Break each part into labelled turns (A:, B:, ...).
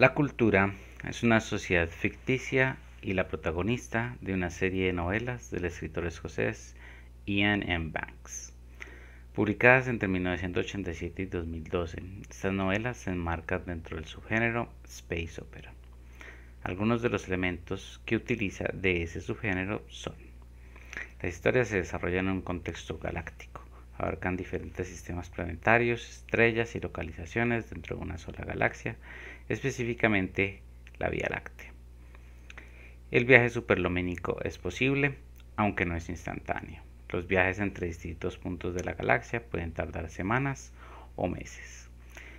A: La cultura es una sociedad ficticia y la protagonista de una serie de novelas del escritor escocés Ian M. Banks, publicadas entre 1987 y 2012. Estas novelas se enmarcan dentro del subgénero space opera. Algunos de los elementos que utiliza de ese subgénero son la historia se desarrolla en un contexto galáctico, abarcan diferentes sistemas planetarios, estrellas y localizaciones dentro de una sola galaxia específicamente la Vía Láctea. El viaje superloménico es posible, aunque no es instantáneo. Los viajes entre distintos puntos de la galaxia pueden tardar semanas o meses.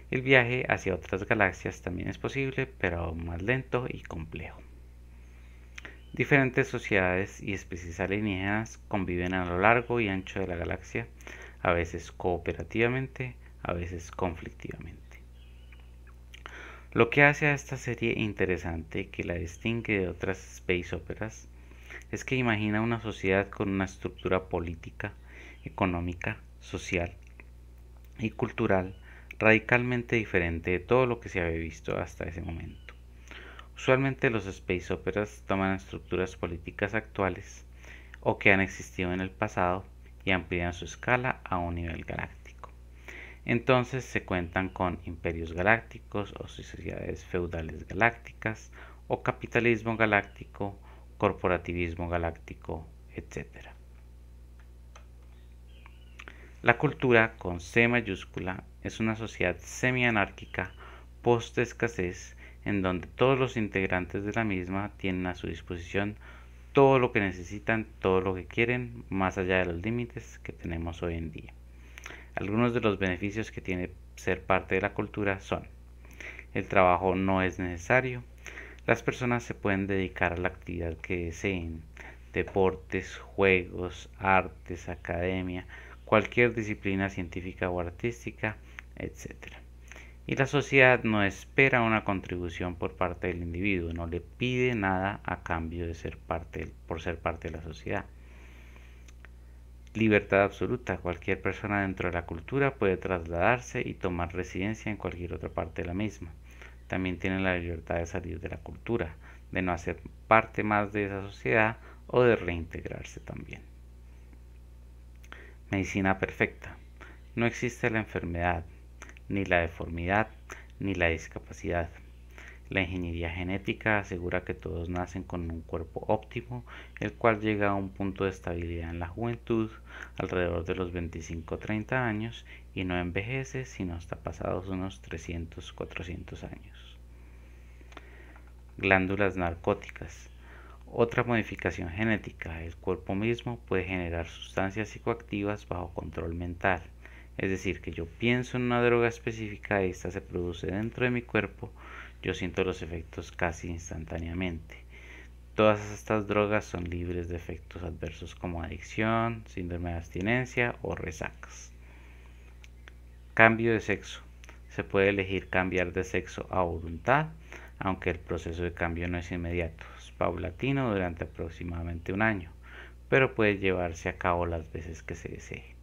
A: El viaje hacia otras galaxias también es posible, pero aún más lento y complejo. Diferentes sociedades y especies alienígenas conviven a lo largo y ancho de la galaxia, a veces cooperativamente, a veces conflictivamente. Lo que hace a esta serie interesante, que la distingue de otras space operas, es que imagina una sociedad con una estructura política, económica, social y cultural radicalmente diferente de todo lo que se había visto hasta ese momento. Usualmente los space operas toman estructuras políticas actuales o que han existido en el pasado y amplían su escala a un nivel galáctico. Entonces se cuentan con imperios galácticos o sociedades feudales galácticas o capitalismo galáctico, corporativismo galáctico, etc. La cultura con C mayúscula es una sociedad semi-anárquica post-escasez en donde todos los integrantes de la misma tienen a su disposición todo lo que necesitan, todo lo que quieren, más allá de los límites que tenemos hoy en día. Algunos de los beneficios que tiene ser parte de la cultura son el trabajo no es necesario, las personas se pueden dedicar a la actividad que deseen, deportes, juegos, artes, academia, cualquier disciplina científica o artística, etc. Y la sociedad no espera una contribución por parte del individuo, no le pide nada a cambio de ser parte, por ser parte de la sociedad libertad absoluta. Cualquier persona dentro de la cultura puede trasladarse y tomar residencia en cualquier otra parte de la misma. También tiene la libertad de salir de la cultura, de no hacer parte más de esa sociedad o de reintegrarse también. Medicina perfecta. No existe la enfermedad, ni la deformidad, ni la discapacidad. La ingeniería genética asegura que todos nacen con un cuerpo óptimo, el cual llega a un punto de estabilidad en la juventud alrededor de los 25-30 años y no envejece sino hasta pasados unos 300-400 años. Glándulas narcóticas. Otra modificación genética, el cuerpo mismo puede generar sustancias psicoactivas bajo control mental. Es decir, que yo pienso en una droga específica y esta se produce dentro de mi cuerpo yo siento los efectos casi instantáneamente. Todas estas drogas son libres de efectos adversos como adicción, síndrome de abstinencia o resacas. Cambio de sexo. Se puede elegir cambiar de sexo a voluntad, aunque el proceso de cambio no es inmediato, es paulatino durante aproximadamente un año, pero puede llevarse a cabo las veces que se desee.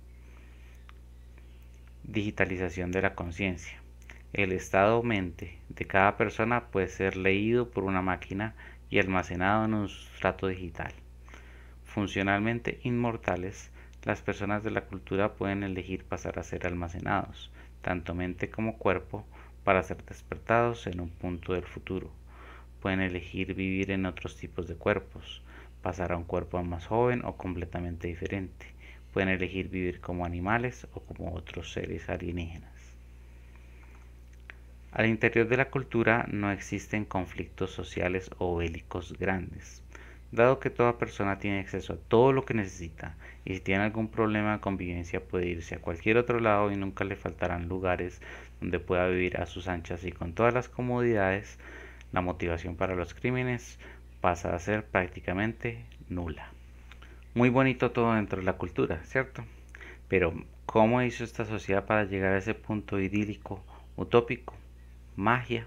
A: Digitalización de la conciencia. El estado mente de cada persona puede ser leído por una máquina y almacenado en un sustrato digital. Funcionalmente inmortales, las personas de la cultura pueden elegir pasar a ser almacenados, tanto mente como cuerpo, para ser despertados en un punto del futuro. Pueden elegir vivir en otros tipos de cuerpos, pasar a un cuerpo más joven o completamente diferente. Pueden elegir vivir como animales o como otros seres alienígenas. Al interior de la cultura no existen conflictos sociales o bélicos grandes, dado que toda persona tiene acceso a todo lo que necesita y si tiene algún problema de convivencia puede irse a cualquier otro lado y nunca le faltarán lugares donde pueda vivir a sus anchas y con todas las comodidades, la motivación para los crímenes pasa a ser prácticamente nula. Muy bonito todo dentro de la cultura, ¿cierto? Pero ¿cómo hizo esta sociedad para llegar a ese punto idílico, utópico? magia.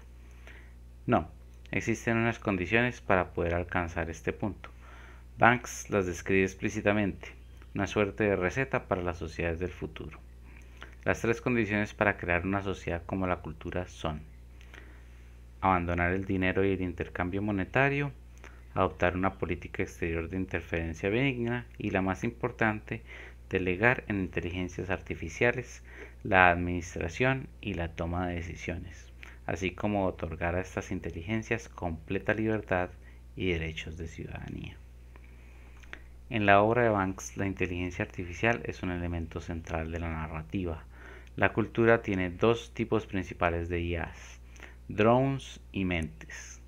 A: No, existen unas condiciones para poder alcanzar este punto. Banks las describe explícitamente, una suerte de receta para las sociedades del futuro. Las tres condiciones para crear una sociedad como la cultura son abandonar el dinero y el intercambio monetario, adoptar una política exterior de interferencia benigna y la más importante, delegar en inteligencias artificiales la administración y la toma de decisiones así como otorgar a estas inteligencias completa libertad y derechos de ciudadanía. En la obra de Banks, la inteligencia artificial es un elemento central de la narrativa. La cultura tiene dos tipos principales de IAs, drones y mentes.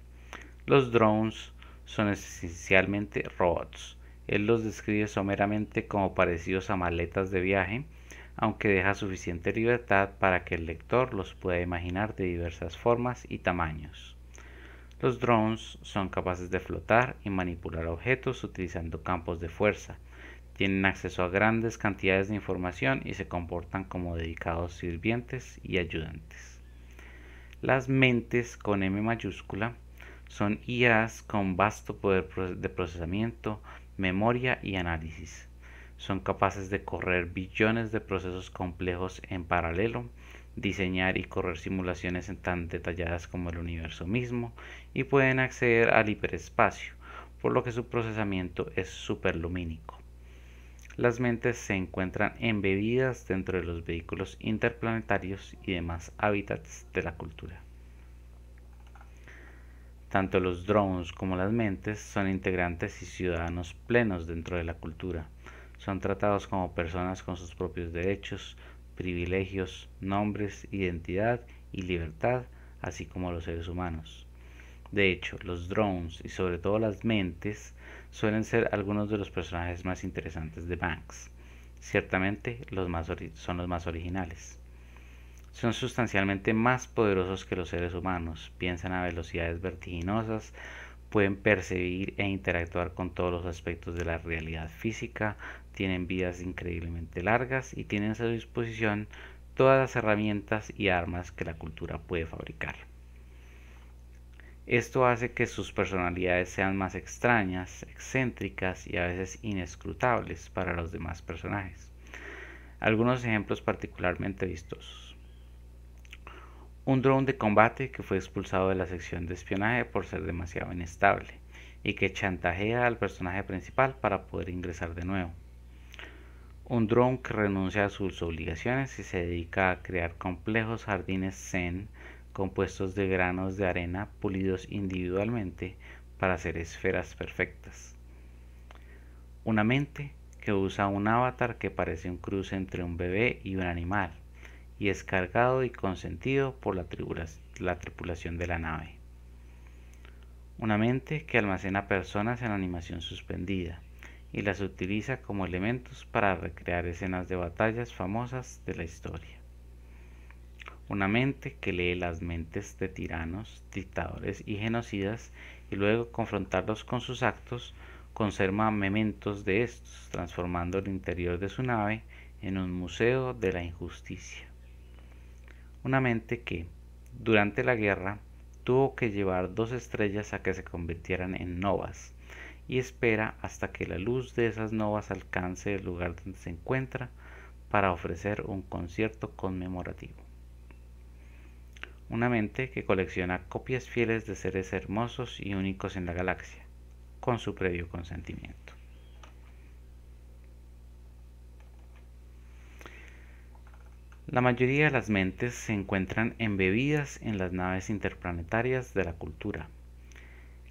A: Los drones son esencialmente robots. Él los describe someramente como parecidos a maletas de viaje aunque deja suficiente libertad para que el lector los pueda imaginar de diversas formas y tamaños. Los drones son capaces de flotar y manipular objetos utilizando campos de fuerza, tienen acceso a grandes cantidades de información y se comportan como dedicados sirvientes y ayudantes. Las mentes con M mayúscula son IAs con vasto poder de procesamiento, memoria y análisis son capaces de correr billones de procesos complejos en paralelo, diseñar y correr simulaciones tan detalladas como el universo mismo y pueden acceder al hiperespacio, por lo que su procesamiento es superlumínico. Las mentes se encuentran embebidas dentro de los vehículos interplanetarios y demás hábitats de la cultura. Tanto los drones como las mentes son integrantes y ciudadanos plenos dentro de la cultura son tratados como personas con sus propios derechos, privilegios, nombres, identidad y libertad, así como los seres humanos. De hecho, los drones y sobre todo las mentes suelen ser algunos de los personajes más interesantes de Banks. Ciertamente los son los más originales. Son sustancialmente más poderosos que los seres humanos, piensan a velocidades vertiginosas, pueden percibir e interactuar con todos los aspectos de la realidad física, tienen vidas increíblemente largas y tienen a su disposición todas las herramientas y armas que la cultura puede fabricar. Esto hace que sus personalidades sean más extrañas, excéntricas y a veces inescrutables para los demás personajes. Algunos ejemplos particularmente vistosos. Un drone de combate que fue expulsado de la sección de espionaje por ser demasiado inestable y que chantajea al personaje principal para poder ingresar de nuevo. Un dron que renuncia a sus obligaciones y se dedica a crear complejos jardines zen compuestos de granos de arena pulidos individualmente para hacer esferas perfectas. Una mente que usa un avatar que parece un cruce entre un bebé y un animal y es cargado y consentido por la, la tripulación de la nave. Una mente que almacena personas en animación suspendida y las utiliza como elementos para recrear escenas de batallas famosas de la historia. Una mente que lee las mentes de tiranos, dictadores y genocidas y luego confrontarlos con sus actos conserva mementos de estos, transformando el interior de su nave en un museo de la injusticia. Una mente que, durante la guerra, tuvo que llevar dos estrellas a que se convirtieran en novas, y espera hasta que la luz de esas novas alcance el lugar donde se encuentra para ofrecer un concierto conmemorativo. Una mente que colecciona copias fieles de seres hermosos y únicos en la galaxia, con su previo consentimiento. La mayoría de las mentes se encuentran embebidas en las naves interplanetarias de la cultura,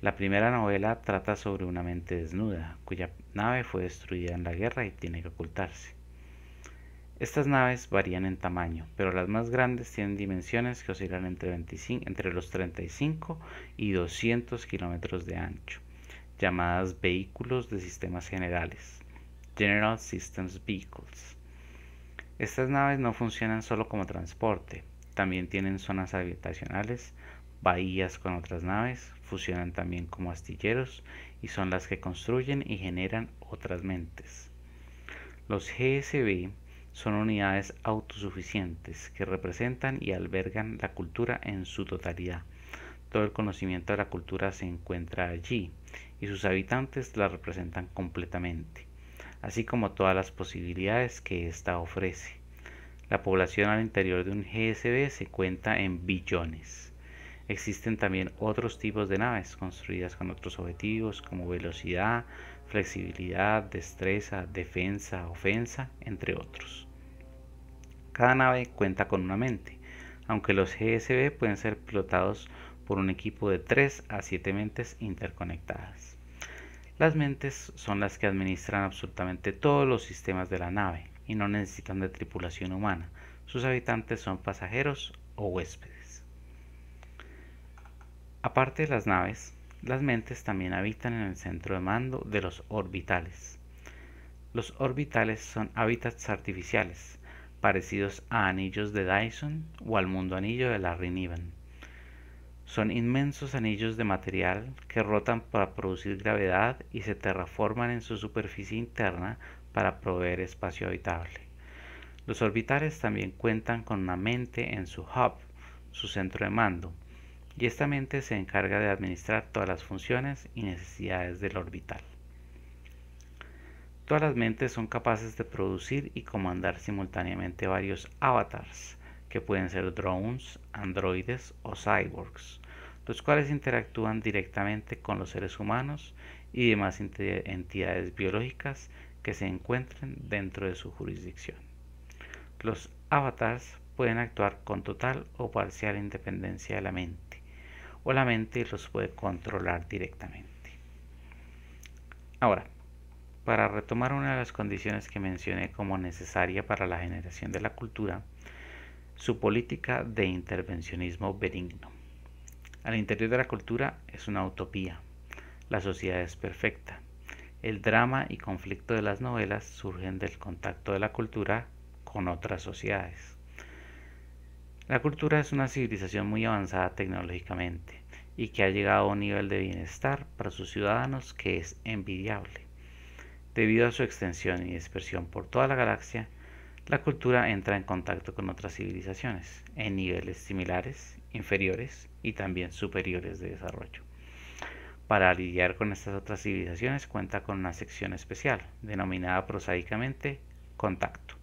A: la primera novela trata sobre una mente desnuda, cuya nave fue destruida en la guerra y tiene que ocultarse. Estas naves varían en tamaño, pero las más grandes tienen dimensiones que oscilan entre, entre los 35 y 200 kilómetros de ancho, llamadas vehículos de sistemas generales, General Systems Vehicles. Estas naves no funcionan solo como transporte, también tienen zonas habitacionales bahías con otras naves, fusionan también como astilleros y son las que construyen y generan otras mentes. Los GSB son unidades autosuficientes que representan y albergan la cultura en su totalidad. Todo el conocimiento de la cultura se encuentra allí y sus habitantes la representan completamente, así como todas las posibilidades que ésta ofrece. La población al interior de un GSB se cuenta en billones. Existen también otros tipos de naves construidas con otros objetivos como velocidad, flexibilidad, destreza, defensa, ofensa, entre otros. Cada nave cuenta con una mente, aunque los GSB pueden ser pilotados por un equipo de 3 a 7 mentes interconectadas. Las mentes son las que administran absolutamente todos los sistemas de la nave y no necesitan de tripulación humana. Sus habitantes son pasajeros o huéspedes. Aparte de las naves, las mentes también habitan en el centro de mando de los orbitales. Los orbitales son hábitats artificiales, parecidos a anillos de Dyson o al mundo anillo de Larry Niven. Son inmensos anillos de material que rotan para producir gravedad y se terraforman en su superficie interna para proveer espacio habitable. Los orbitales también cuentan con una mente en su hub, su centro de mando, y esta mente se encarga de administrar todas las funciones y necesidades del orbital. Todas las mentes son capaces de producir y comandar simultáneamente varios avatars, que pueden ser drones, androides o cyborgs, los cuales interactúan directamente con los seres humanos y demás entidades biológicas que se encuentren dentro de su jurisdicción. Los avatars pueden actuar con total o parcial independencia de la mente o la mente los puede controlar directamente. Ahora, para retomar una de las condiciones que mencioné como necesaria para la generación de la cultura, su política de intervencionismo benigno. Al interior de la cultura es una utopía. La sociedad es perfecta. El drama y conflicto de las novelas surgen del contacto de la cultura con otras sociedades. La cultura es una civilización muy avanzada tecnológicamente y que ha llegado a un nivel de bienestar para sus ciudadanos que es envidiable. Debido a su extensión y dispersión por toda la galaxia, la cultura entra en contacto con otras civilizaciones en niveles similares, inferiores y también superiores de desarrollo. Para lidiar con estas otras civilizaciones cuenta con una sección especial, denominada prosaicamente contacto.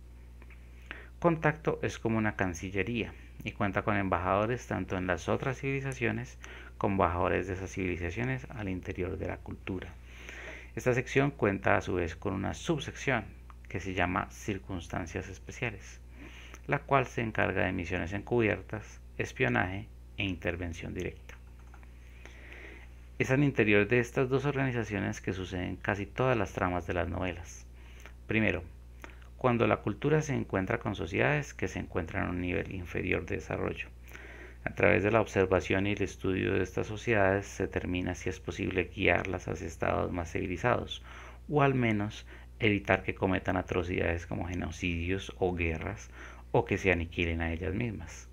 A: Contacto es como una cancillería, y cuenta con embajadores tanto en las otras civilizaciones como embajadores de esas civilizaciones al interior de la cultura. Esta sección cuenta a su vez con una subsección que se llama circunstancias especiales, la cual se encarga de misiones encubiertas, espionaje e intervención directa. Es al interior de estas dos organizaciones que suceden casi todas las tramas de las novelas. Primero, cuando la cultura se encuentra con sociedades que se encuentran en un nivel inferior de desarrollo. A través de la observación y el estudio de estas sociedades se determina si es posible guiarlas hacia estados más civilizados o al menos evitar que cometan atrocidades como genocidios o guerras o que se aniquilen a ellas mismas.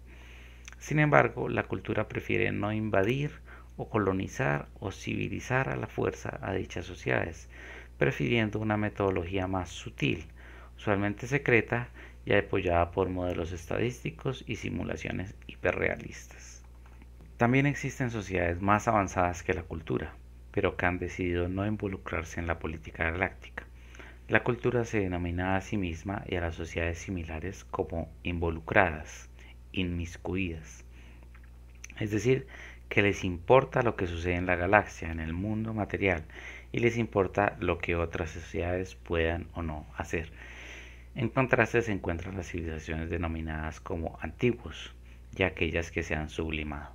A: Sin embargo, la cultura prefiere no invadir o colonizar o civilizar a la fuerza a dichas sociedades, prefiriendo una metodología más sutil, usualmente secreta y apoyada por modelos estadísticos y simulaciones hiperrealistas. También existen sociedades más avanzadas que la cultura, pero que han decidido no involucrarse en la política galáctica. La cultura se denomina a sí misma y a las sociedades similares como involucradas, inmiscuidas. Es decir, que les importa lo que sucede en la galaxia, en el mundo material, y les importa lo que otras sociedades puedan o no hacer en contraste se encuentran las civilizaciones denominadas como antiguos y aquellas que se han sublimado.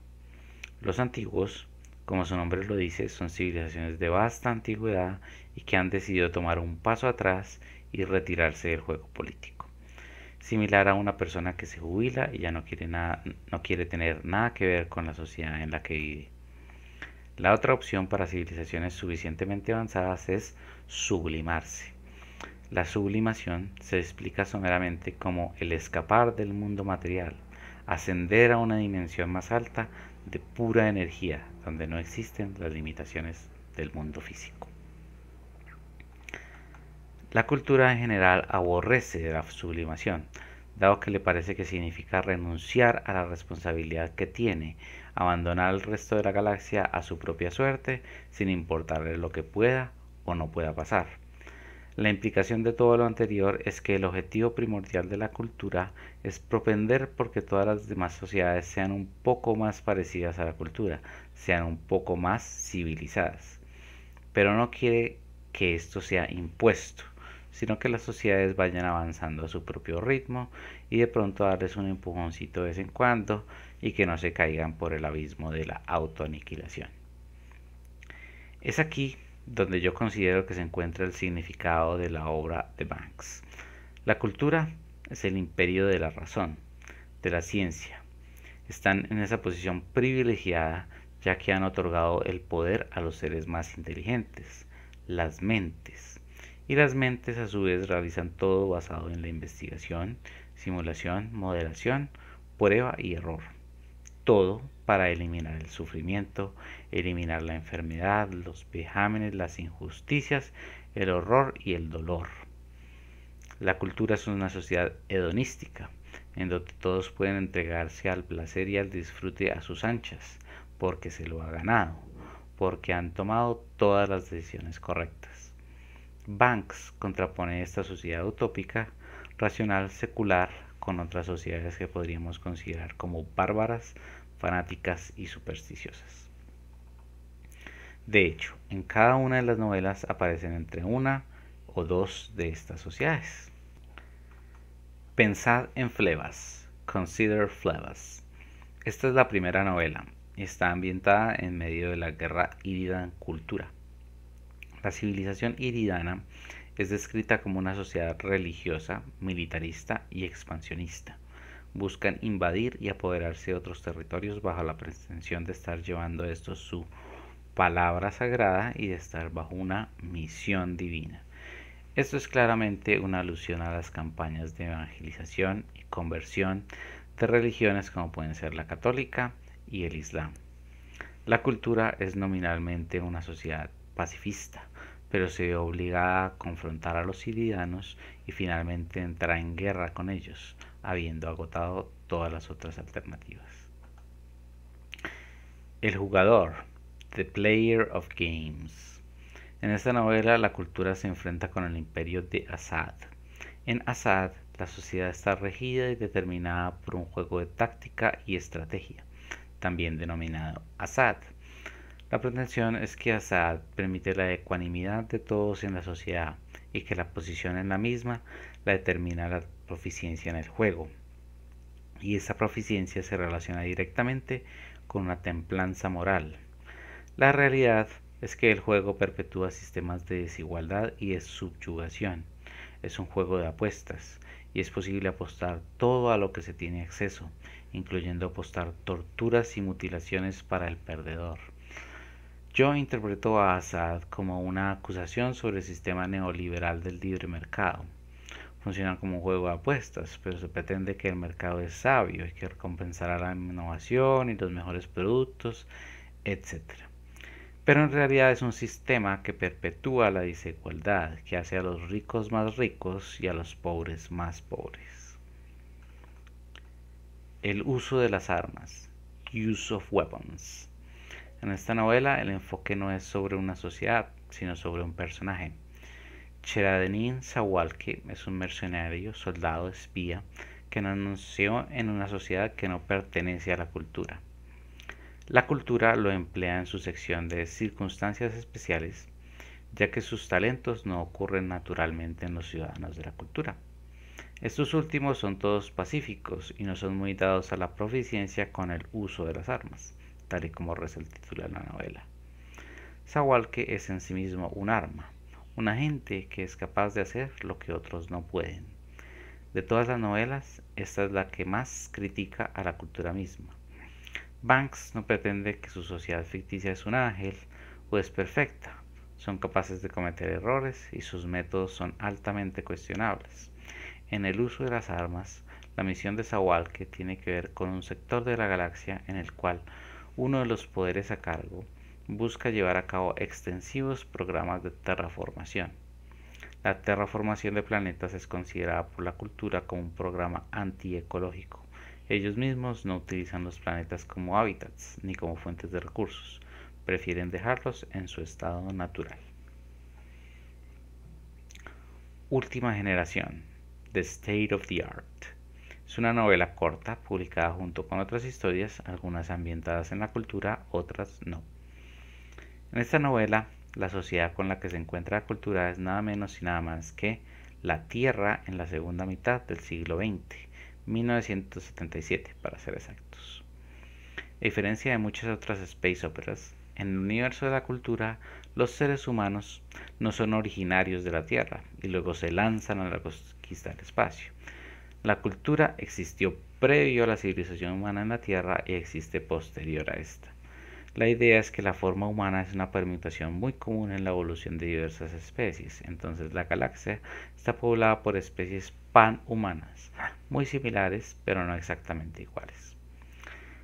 A: Los antiguos, como su nombre lo dice, son civilizaciones de vasta antigüedad y que han decidido tomar un paso atrás y retirarse del juego político. Similar a una persona que se jubila y ya no quiere, no quiere tener nada que ver con la sociedad en la que vive. La otra opción para civilizaciones suficientemente avanzadas es sublimarse la sublimación se explica someramente como el escapar del mundo material, ascender a una dimensión más alta de pura energía, donde no existen las limitaciones del mundo físico. La cultura en general aborrece la sublimación, dado que le parece que significa renunciar a la responsabilidad que tiene, abandonar el resto de la galaxia a su propia suerte, sin importarle lo que pueda o no pueda pasar. La implicación de todo lo anterior es que el objetivo primordial de la cultura es propender porque todas las demás sociedades sean un poco más parecidas a la cultura, sean un poco más civilizadas. Pero no quiere que esto sea impuesto, sino que las sociedades vayan avanzando a su propio ritmo y de pronto darles un empujoncito de vez en cuando y que no se caigan por el abismo de la autoaniquilación. Es aquí donde yo considero que se encuentra el significado de la obra de Banks. La cultura es el imperio de la razón, de la ciencia. Están en esa posición privilegiada ya que han otorgado el poder a los seres más inteligentes, las mentes. Y las mentes a su vez realizan todo basado en la investigación, simulación, modelación, prueba y error todo para eliminar el sufrimiento, eliminar la enfermedad, los vejámenes, las injusticias, el horror y el dolor. La cultura es una sociedad hedonística, en donde todos pueden entregarse al placer y al disfrute a sus anchas, porque se lo ha ganado, porque han tomado todas las decisiones correctas. Banks contrapone esta sociedad utópica, racional, secular, con otras sociedades que podríamos considerar como bárbaras, fanáticas y supersticiosas. De hecho, en cada una de las novelas aparecen entre una o dos de estas sociedades. Pensad en Flebas, Consider Flebas. Esta es la primera novela está ambientada en medio de la guerra en cultura La civilización iridana es descrita como una sociedad religiosa, militarista y expansionista. Buscan invadir y apoderarse de otros territorios bajo la pretensión de estar llevando esto su palabra sagrada y de estar bajo una misión divina. Esto es claramente una alusión a las campañas de evangelización y conversión de religiones como pueden ser la católica y el islam. La cultura es nominalmente una sociedad pacifista, pero se obligada a confrontar a los sirianos y finalmente entrar en guerra con ellos, habiendo agotado todas las otras alternativas. El jugador, The Player of Games. En esta novela la cultura se enfrenta con el imperio de Assad. En Assad la sociedad está regida y determinada por un juego de táctica y estrategia, también denominado Assad la pretensión es que Assad permite la ecuanimidad de todos en la sociedad y que la posición en la misma la determina la proficiencia en el juego. Y esa proficiencia se relaciona directamente con una templanza moral. La realidad es que el juego perpetúa sistemas de desigualdad y de subyugación. Es un juego de apuestas y es posible apostar todo a lo que se tiene acceso, incluyendo apostar torturas y mutilaciones para el perdedor. Yo interpreto a Assad como una acusación sobre el sistema neoliberal del libre mercado. Funciona como un juego de apuestas, pero se pretende que el mercado es sabio y que recompensará la innovación y los mejores productos, etc. Pero en realidad es un sistema que perpetúa la desigualdad, que hace a los ricos más ricos y a los pobres más pobres. El uso de las armas. Use of weapons. En esta novela el enfoque no es sobre una sociedad, sino sobre un personaje. Cheradenin Sawalki es un mercenario, soldado, espía, que nació en una sociedad que no pertenece a la cultura. La cultura lo emplea en su sección de circunstancias especiales, ya que sus talentos no ocurren naturalmente en los ciudadanos de la cultura. Estos últimos son todos pacíficos y no son muy dados a la proficiencia con el uso de las armas tal y como reza el título de la novela. Zawalke es en sí mismo un arma, un agente que es capaz de hacer lo que otros no pueden. De todas las novelas, esta es la que más critica a la cultura misma. Banks no pretende que su sociedad ficticia es un ángel o es perfecta. Son capaces de cometer errores y sus métodos son altamente cuestionables. En el uso de las armas, la misión de Zawalke tiene que ver con un sector de la galaxia en el cual uno de los poderes a cargo, busca llevar a cabo extensivos programas de terraformación. La terraformación de planetas es considerada por la cultura como un programa antiecológico. Ellos mismos no utilizan los planetas como hábitats ni como fuentes de recursos, prefieren dejarlos en su estado natural. Última generación, The State of the Art. Es una novela corta publicada junto con otras historias, algunas ambientadas en la cultura, otras no. En esta novela, la sociedad con la que se encuentra la cultura es nada menos y nada más que la Tierra en la segunda mitad del siglo XX, 1977 para ser exactos. A diferencia de muchas otras space operas, en el universo de la cultura, los seres humanos no son originarios de la Tierra y luego se lanzan a la conquista del espacio. La cultura existió previo a la civilización humana en la Tierra y existe posterior a esta. La idea es que la forma humana es una permutación muy común en la evolución de diversas especies, entonces la galaxia está poblada por especies pan-humanas, muy similares pero no exactamente iguales.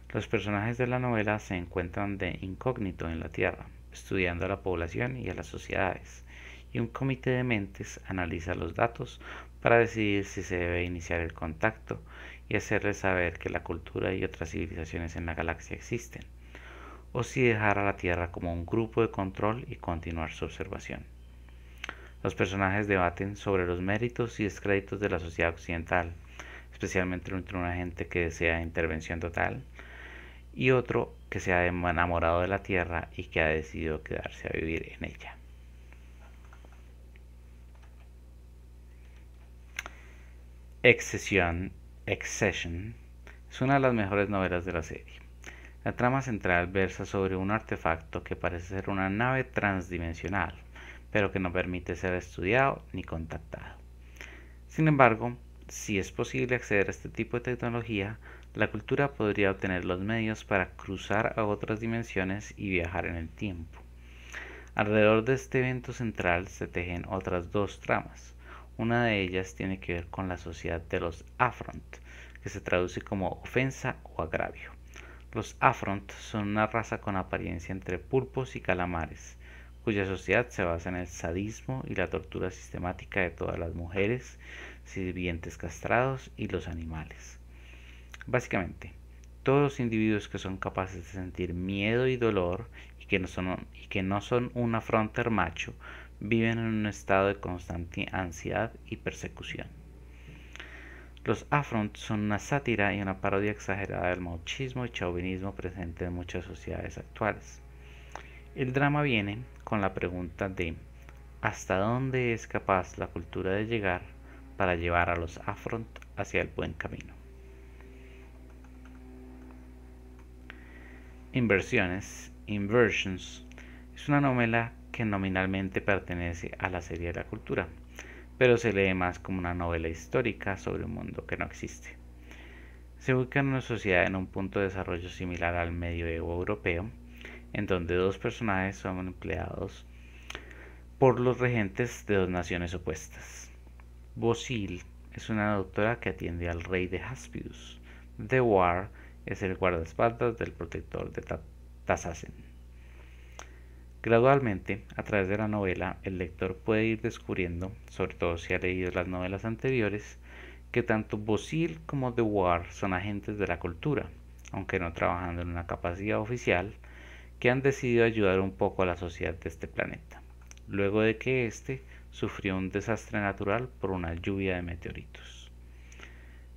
A: Los personajes de la novela se encuentran de incógnito en la Tierra, estudiando a la población y a las sociedades, y un comité de mentes analiza los datos para decidir si se debe iniciar el contacto y hacerle saber que la cultura y otras civilizaciones en la galaxia existen, o si dejar a la Tierra como un grupo de control y continuar su observación. Los personajes debaten sobre los méritos y descréditos de la sociedad occidental, especialmente entre un agente que desea intervención total y otro que se ha enamorado de la Tierra y que ha decidido quedarse a vivir en ella. Excession, es una de las mejores novelas de la serie. La trama central versa sobre un artefacto que parece ser una nave transdimensional, pero que no permite ser estudiado ni contactado. Sin embargo, si es posible acceder a este tipo de tecnología, la cultura podría obtener los medios para cruzar a otras dimensiones y viajar en el tiempo. Alrededor de este evento central se tejen otras dos tramas. Una de ellas tiene que ver con la sociedad de los Afront, que se traduce como ofensa o agravio. Los Afront son una raza con apariencia entre pulpos y calamares, cuya sociedad se basa en el sadismo y la tortura sistemática de todas las mujeres, sirvientes castrados y los animales. Básicamente, todos los individuos que son capaces de sentir miedo y dolor y que no son, y que no son un afronter macho viven en un estado de constante ansiedad y persecución. Los Afront son una sátira y una parodia exagerada del machismo y chauvinismo presente en muchas sociedades actuales. El drama viene con la pregunta de ¿hasta dónde es capaz la cultura de llegar para llevar a los affront hacia el buen camino? Inversiones, Inversions, es una novela que nominalmente pertenece a la serie de la cultura, pero se lee más como una novela histórica sobre un mundo que no existe. Se ubica en una sociedad en un punto de desarrollo similar al medioevo europeo, en donde dos personajes son empleados por los regentes de dos naciones opuestas. Bosil es una doctora que atiende al rey de Haspius. The War es el guardaespaldas del protector de Tassasen. Gradualmente, a través de la novela, el lector puede ir descubriendo, sobre todo si ha leído las novelas anteriores, que tanto Bosil como Dewar son agentes de la cultura, aunque no trabajando en una capacidad oficial, que han decidido ayudar un poco a la sociedad de este planeta, luego de que éste sufrió un desastre natural por una lluvia de meteoritos.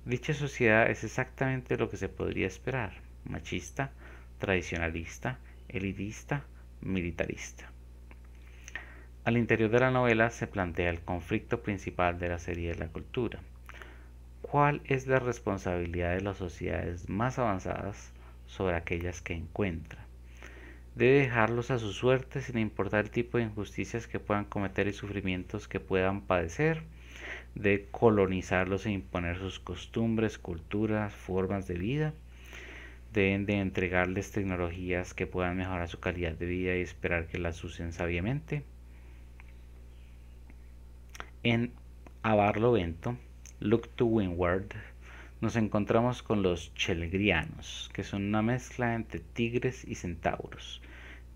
A: Dicha sociedad es exactamente lo que se podría esperar, machista, tradicionalista, elitista, militarista. Al interior de la novela se plantea el conflicto principal de la serie de la cultura. ¿Cuál es la responsabilidad de las sociedades más avanzadas sobre aquellas que encuentra? ¿De dejarlos a su suerte sin importar el tipo de injusticias que puedan cometer y sufrimientos que puedan padecer. de colonizarlos e imponer sus costumbres, culturas, formas de vida deben de entregarles tecnologías que puedan mejorar su calidad de vida y esperar que las usen sabiamente. En vento Look to Windward, nos encontramos con los chelgrianos, que son una mezcla entre tigres y centauros.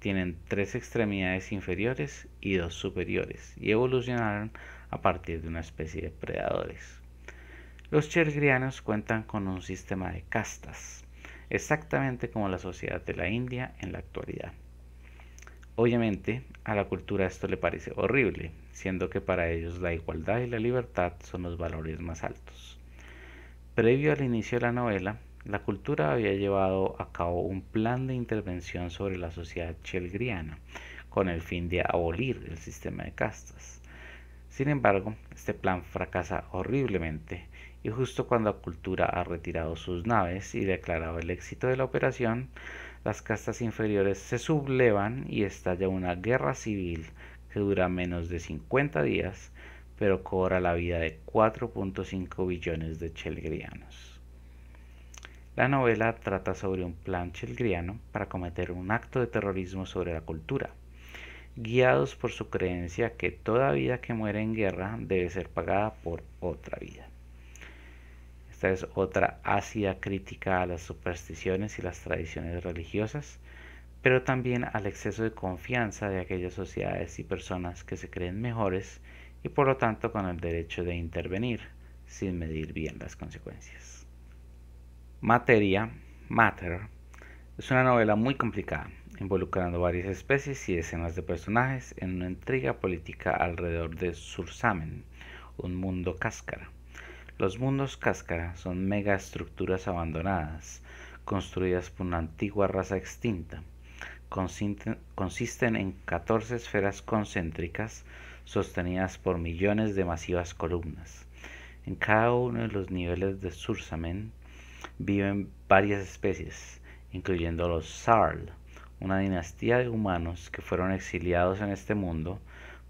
A: Tienen tres extremidades inferiores y dos superiores, y evolucionaron a partir de una especie de predadores. Los chelgrianos cuentan con un sistema de castas, exactamente como la sociedad de la India en la actualidad. Obviamente, a la cultura esto le parece horrible, siendo que para ellos la igualdad y la libertad son los valores más altos. Previo al inicio de la novela, la cultura había llevado a cabo un plan de intervención sobre la sociedad chelgriana, con el fin de abolir el sistema de castas. Sin embargo, este plan fracasa horriblemente, y justo cuando la cultura ha retirado sus naves y declarado el éxito de la operación, las castas inferiores se sublevan y estalla una guerra civil que dura menos de 50 días, pero cobra la vida de 4.5 billones de chelgrianos. La novela trata sobre un plan chelgriano para cometer un acto de terrorismo sobre la cultura, guiados por su creencia que toda vida que muere en guerra debe ser pagada por otra vida. Esta es otra ácida crítica a las supersticiones y las tradiciones religiosas, pero también al exceso de confianza de aquellas sociedades y personas que se creen mejores y por lo tanto con el derecho de intervenir sin medir bien las consecuencias. Materia, Matter, es una novela muy complicada, involucrando varias especies y decenas de personajes en una intriga política alrededor de Sursamen, un mundo cáscara. Los mundos cáscara son megaestructuras abandonadas, construidas por una antigua raza extinta. Consisten, en 14 esferas concéntricas sostenidas por millones de masivas columnas. En cada uno de los niveles de Sursamen viven varias especies, incluyendo los Sarl, una dinastía de humanos que fueron exiliados en este mundo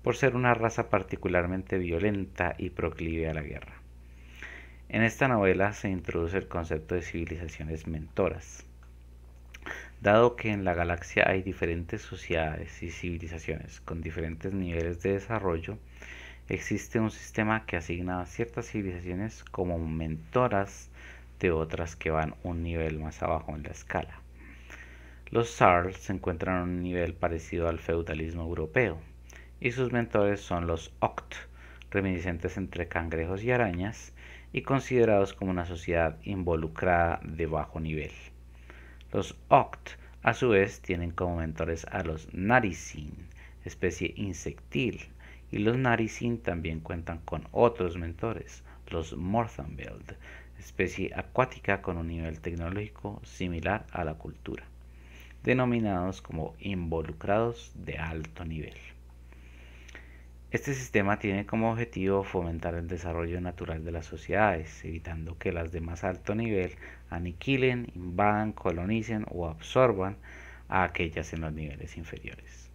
A: por ser una raza particularmente violenta y proclive a la guerra. En esta novela se introduce el concepto de civilizaciones mentoras, dado que en la galaxia hay diferentes sociedades y civilizaciones con diferentes niveles de desarrollo, existe un sistema que asigna a ciertas civilizaciones como mentoras de otras que van un nivel más abajo en la escala. Los SAR se encuentran a un nivel parecido al feudalismo europeo, y sus mentores son los Oct, reminiscentes entre cangrejos y arañas, y considerados como una sociedad involucrada de bajo nivel. Los Oct, a su vez, tienen como mentores a los Naricin, especie insectil, y los Naricin también cuentan con otros mentores, los Morthanbeld, especie acuática con un nivel tecnológico similar a la cultura, denominados como involucrados de alto nivel. Este sistema tiene como objetivo fomentar el desarrollo natural de las sociedades, evitando que las de más alto nivel aniquilen, invadan, colonicen o absorban a aquellas en los niveles inferiores.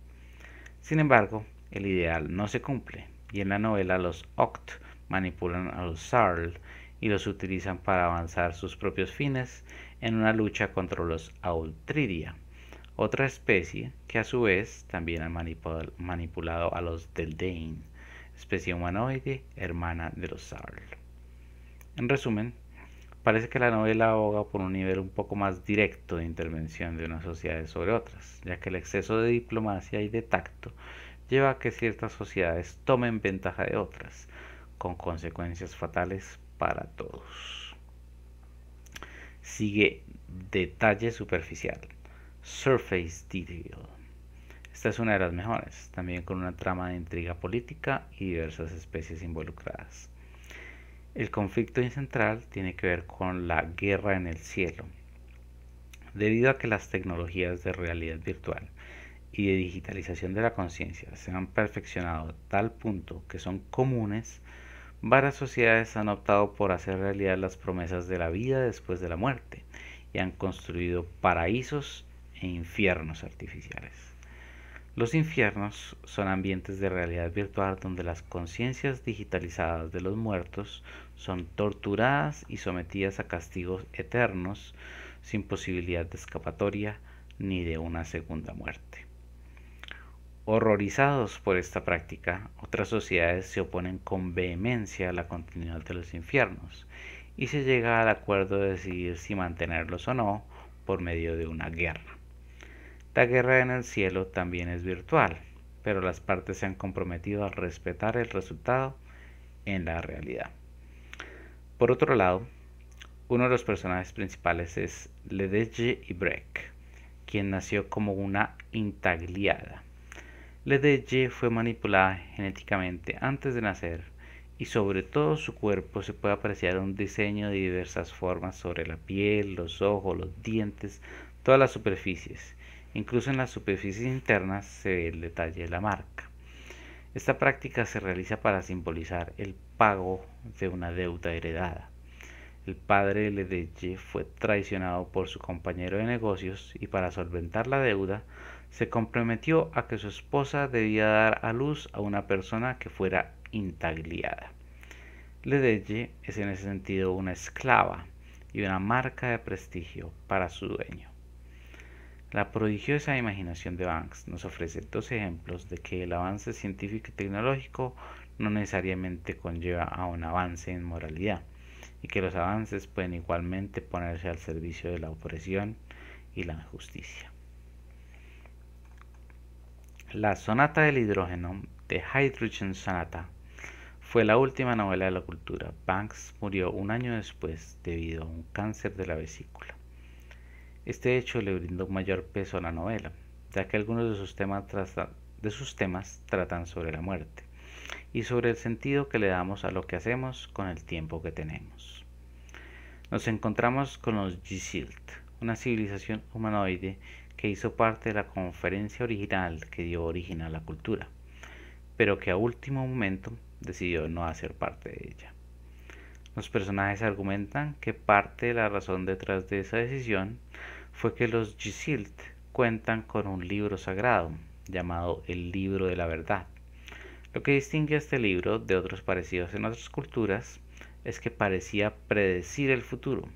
A: Sin embargo, el ideal no se cumple, y en la novela los Oct manipulan a los Sarl y los utilizan para avanzar sus propios fines en una lucha contra los Autridia otra especie que a su vez también ha manipulado a los del Dane, especie humanoide hermana de los Sarl. En resumen, parece que la novela aboga por un nivel un poco más directo de intervención de unas sociedades sobre otras, ya que el exceso de diplomacia y de tacto lleva a que ciertas sociedades tomen ventaja de otras, con consecuencias fatales para todos. Sigue detalle superficial. Surface Detail. Esta es una de las mejores, también con una trama de intriga política y diversas especies involucradas. El conflicto central tiene que ver con la guerra en el cielo, debido a que las tecnologías de realidad virtual y de digitalización de la conciencia se han perfeccionado a tal punto que son comunes, varias sociedades han optado por hacer realidad las promesas de la vida después de la muerte y han construido paraísos e infiernos artificiales. Los infiernos son ambientes de realidad virtual donde las conciencias digitalizadas de los muertos son torturadas y sometidas a castigos eternos sin posibilidad de escapatoria ni de una segunda muerte. Horrorizados por esta práctica, otras sociedades se oponen con vehemencia a la continuidad de los infiernos y se llega al acuerdo de decidir si mantenerlos o no por medio de una guerra. La guerra en el cielo también es virtual, pero las partes se han comprometido a respetar el resultado en la realidad. Por otro lado, uno de los personajes principales es y Ibrek, quien nació como una intagliada. Ledeje fue manipulada genéticamente antes de nacer y sobre todo su cuerpo se puede apreciar un diseño de diversas formas sobre la piel, los ojos, los dientes, todas las superficies Incluso en las superficies internas se ve el detalle de la marca. Esta práctica se realiza para simbolizar el pago de una deuda heredada. El padre de fue traicionado por su compañero de negocios y para solventar la deuda se comprometió a que su esposa debía dar a luz a una persona que fuera intagliada. Ledeye es en ese sentido una esclava y una marca de prestigio para su dueño. La prodigiosa imaginación de Banks nos ofrece dos ejemplos de que el avance científico y tecnológico no necesariamente conlleva a un avance en moralidad y que los avances pueden igualmente ponerse al servicio de la opresión y la injusticia. La Sonata del Hidrógeno de Hydrogen Sonata fue la última novela de la cultura. Banks murió un año después debido a un cáncer de la vesícula. Este hecho le brindó mayor peso a la novela, ya que algunos de sus temas, de sus temas tratan sobre la muerte y sobre el sentido que le damos a lo que hacemos con el tiempo que tenemos. Nos encontramos con los Gisilt, una civilización humanoide que hizo parte de la conferencia original que dio origen a la cultura, pero que a último momento decidió no hacer parte de ella. Los personajes argumentan que parte de la razón detrás de esa decisión fue que los Gisilt cuentan con un libro sagrado llamado el Libro de la Verdad. Lo que distingue a este libro de otros parecidos en otras culturas es que parecía predecir el futuro,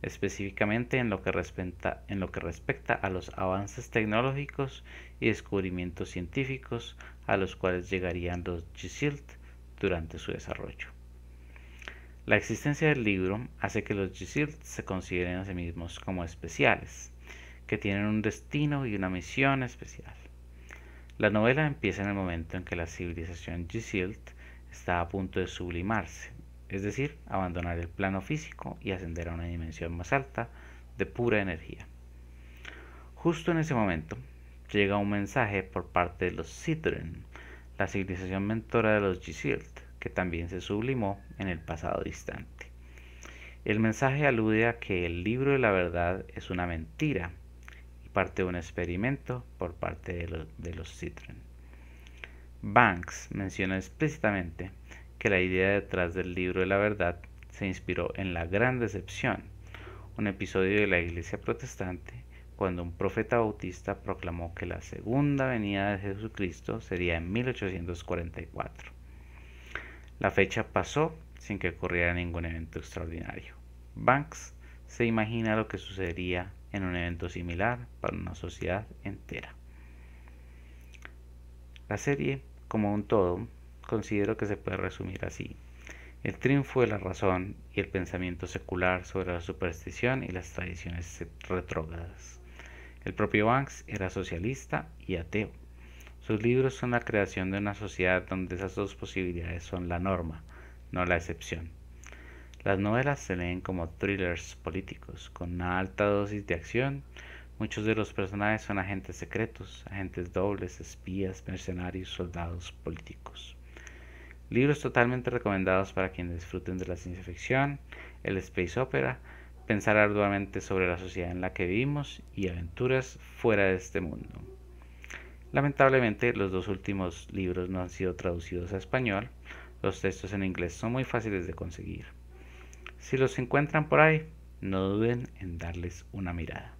A: específicamente en lo que respecta, en lo que respecta a los avances tecnológicos y descubrimientos científicos a los cuales llegarían los Gisilt durante su desarrollo. La existencia del libro hace que los Yisir se consideren a sí mismos como especiales, que tienen un destino y una misión especial. La novela empieza en el momento en que la civilización Gisilt está a punto de sublimarse, es decir, abandonar el plano físico y ascender a una dimensión más alta de pura energía. Justo en ese momento llega un mensaje por parte de los Citrin, la civilización mentora de los Gisilt, que también se sublimó en el pasado distante. El mensaje alude a que el libro de la verdad es una mentira y parte de un experimento por parte de, los, citren. Citroën. Banks menciona explícitamente que la idea detrás del libro de la verdad se inspiró en la Gran Decepción, un episodio de la Iglesia Protestante cuando un profeta bautista proclamó que la segunda venida de Jesucristo sería en 1844. La fecha pasó sin que ocurriera ningún evento extraordinario. Banks se imagina lo que sucedería en un evento similar para una sociedad entera. La serie, como un todo, considero que se puede resumir así. El triunfo de la razón y el pensamiento secular sobre la superstición y las tradiciones retrógradas. El propio Banks era socialista y ateo los libros son la creación de una sociedad donde esas dos posibilidades son la norma, no la excepción. Las novelas se leen como thrillers políticos, con una alta dosis de acción. Muchos de los personajes son agentes secretos, agentes dobles, espías, mercenarios, soldados políticos. Libros totalmente recomendados para quienes disfruten de la ciencia ficción, el space opera, pensar arduamente sobre la sociedad en la que vivimos y aventuras fuera de este mundo. Lamentablemente los dos últimos libros no han sido traducidos a español. Los textos en inglés son muy fáciles de conseguir. Si los encuentran por ahí, no duden en darles una mirada.